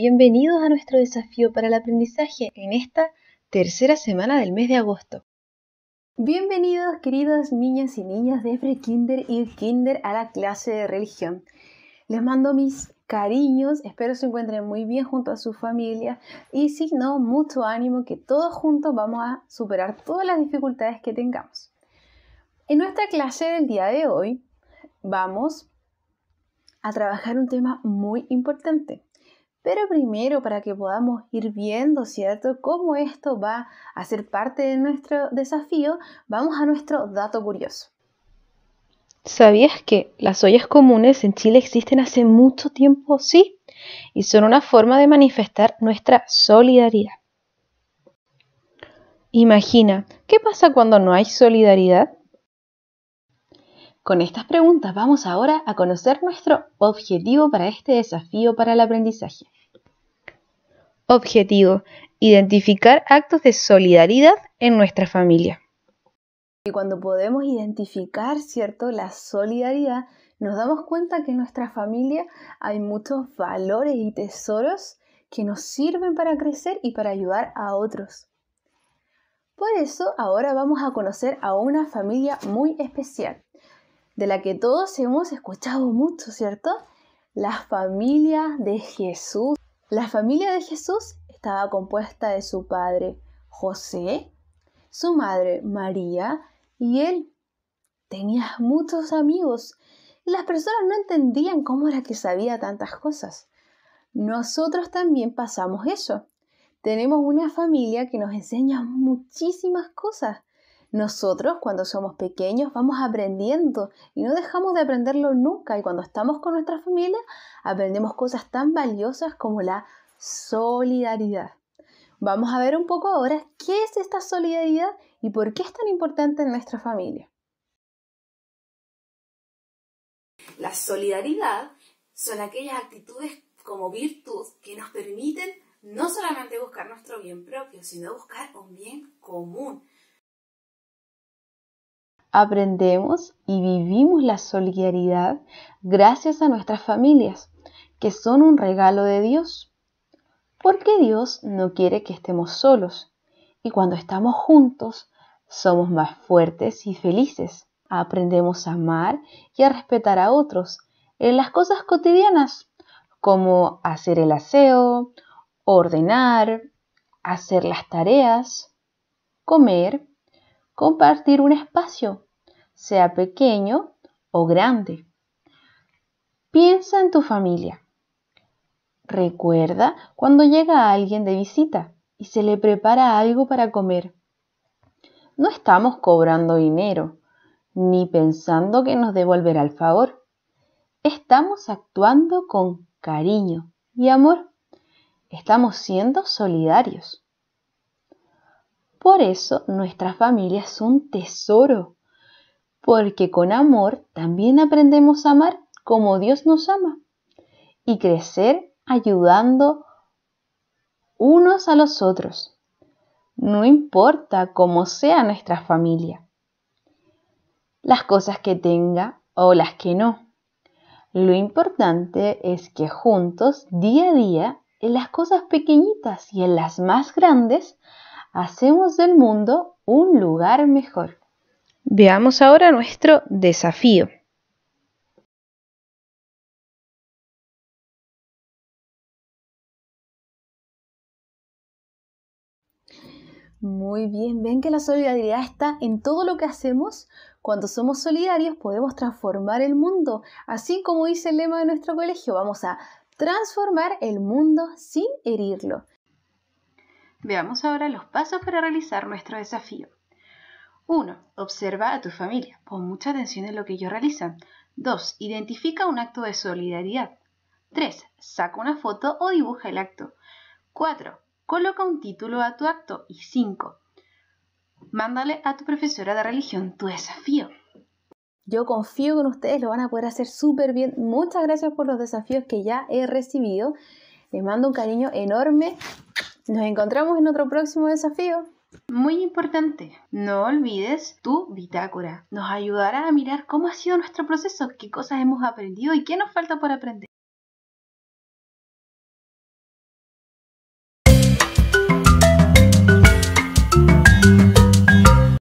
bienvenidos a nuestro desafío para el aprendizaje en esta tercera semana del mes de agosto. Bienvenidos queridos niñas y niñas de Kinder y kinder a la clase de religión. Les mando mis cariños, espero se encuentren muy bien junto a su familia y si no, mucho ánimo que todos juntos vamos a superar todas las dificultades que tengamos. En nuestra clase del día de hoy vamos a trabajar un tema muy importante, pero primero, para que podamos ir viendo, ¿cierto?, cómo esto va a ser parte de nuestro desafío, vamos a nuestro dato curioso. ¿Sabías que las ollas comunes en Chile existen hace mucho tiempo? Sí, y son una forma de manifestar nuestra solidaridad. Imagina, ¿qué pasa cuando no hay solidaridad? Con estas preguntas vamos ahora a conocer nuestro objetivo para este desafío para el aprendizaje. Objetivo, identificar actos de solidaridad en nuestra familia. Y cuando podemos identificar, ¿cierto?, la solidaridad, nos damos cuenta que en nuestra familia hay muchos valores y tesoros que nos sirven para crecer y para ayudar a otros. Por eso ahora vamos a conocer a una familia muy especial, de la que todos hemos escuchado mucho, ¿cierto? La familia de Jesús. La familia de Jesús estaba compuesta de su padre José, su madre María y él. Tenía muchos amigos y las personas no entendían cómo era que sabía tantas cosas. Nosotros también pasamos eso. Tenemos una familia que nos enseña muchísimas cosas nosotros cuando somos pequeños vamos aprendiendo y no dejamos de aprenderlo nunca y cuando estamos con nuestra familia aprendemos cosas tan valiosas como la solidaridad. Vamos a ver un poco ahora qué es esta solidaridad y por qué es tan importante en nuestra familia. La solidaridad son aquellas actitudes como virtud que nos permiten no solamente buscar nuestro bien propio, sino buscar un bien común aprendemos y vivimos la solidaridad gracias a nuestras familias, que son un regalo de Dios. Porque Dios no quiere que estemos solos y cuando estamos juntos somos más fuertes y felices. Aprendemos a amar y a respetar a otros en las cosas cotidianas, como hacer el aseo, ordenar, hacer las tareas, comer, compartir un espacio, sea pequeño o grande. Piensa en tu familia. Recuerda cuando llega alguien de visita y se le prepara algo para comer. No estamos cobrando dinero, ni pensando que nos devolverá el favor. Estamos actuando con cariño y amor. Estamos siendo solidarios. Por eso nuestra familia es un tesoro, porque con amor también aprendemos a amar como Dios nos ama y crecer ayudando unos a los otros, no importa cómo sea nuestra familia, las cosas que tenga o las que no. Lo importante es que juntos, día a día, en las cosas pequeñitas y en las más grandes, hacemos del mundo un lugar mejor. Veamos ahora nuestro desafío. Muy bien, ven que la solidaridad está en todo lo que hacemos. Cuando somos solidarios podemos transformar el mundo. Así como dice el lema de nuestro colegio, vamos a transformar el mundo sin herirlo. Veamos ahora los pasos para realizar nuestro desafío. 1. Observa a tu familia. Pon mucha atención en lo que ellos realizan. 2. Identifica un acto de solidaridad. 3. Saca una foto o dibuja el acto. 4. Coloca un título a tu acto. Y 5. Mándale a tu profesora de religión tu desafío. Yo confío en ustedes lo van a poder hacer súper bien. Muchas gracias por los desafíos que ya he recibido. Les mando un cariño enorme nos encontramos en otro próximo desafío. Muy importante, no olvides tu bitácora. Nos ayudará a mirar cómo ha sido nuestro proceso, qué cosas hemos aprendido y qué nos falta por aprender.